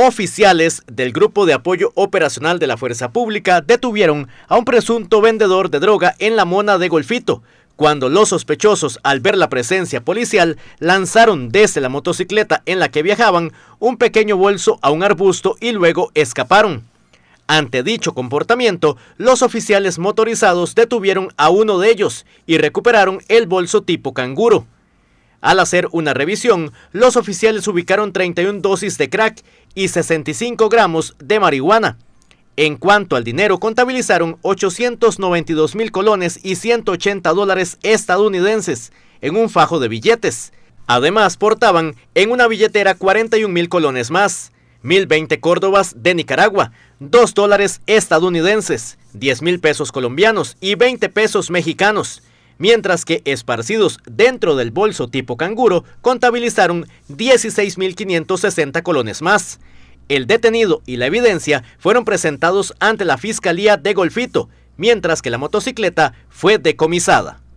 Oficiales del Grupo de Apoyo Operacional de la Fuerza Pública detuvieron a un presunto vendedor de droga en la mona de Golfito, cuando los sospechosos, al ver la presencia policial, lanzaron desde la motocicleta en la que viajaban un pequeño bolso a un arbusto y luego escaparon. Ante dicho comportamiento, los oficiales motorizados detuvieron a uno de ellos y recuperaron el bolso tipo canguro. Al hacer una revisión, los oficiales ubicaron 31 dosis de crack y 65 gramos de marihuana. En cuanto al dinero, contabilizaron 892 mil colones y 180 dólares estadounidenses en un fajo de billetes. Además, portaban en una billetera 41 mil colones más, 1.020 córdobas de Nicaragua, 2 dólares estadounidenses, 10 mil pesos colombianos y 20 pesos mexicanos mientras que esparcidos dentro del bolso tipo canguro contabilizaron 16.560 colones más. El detenido y la evidencia fueron presentados ante la Fiscalía de Golfito, mientras que la motocicleta fue decomisada.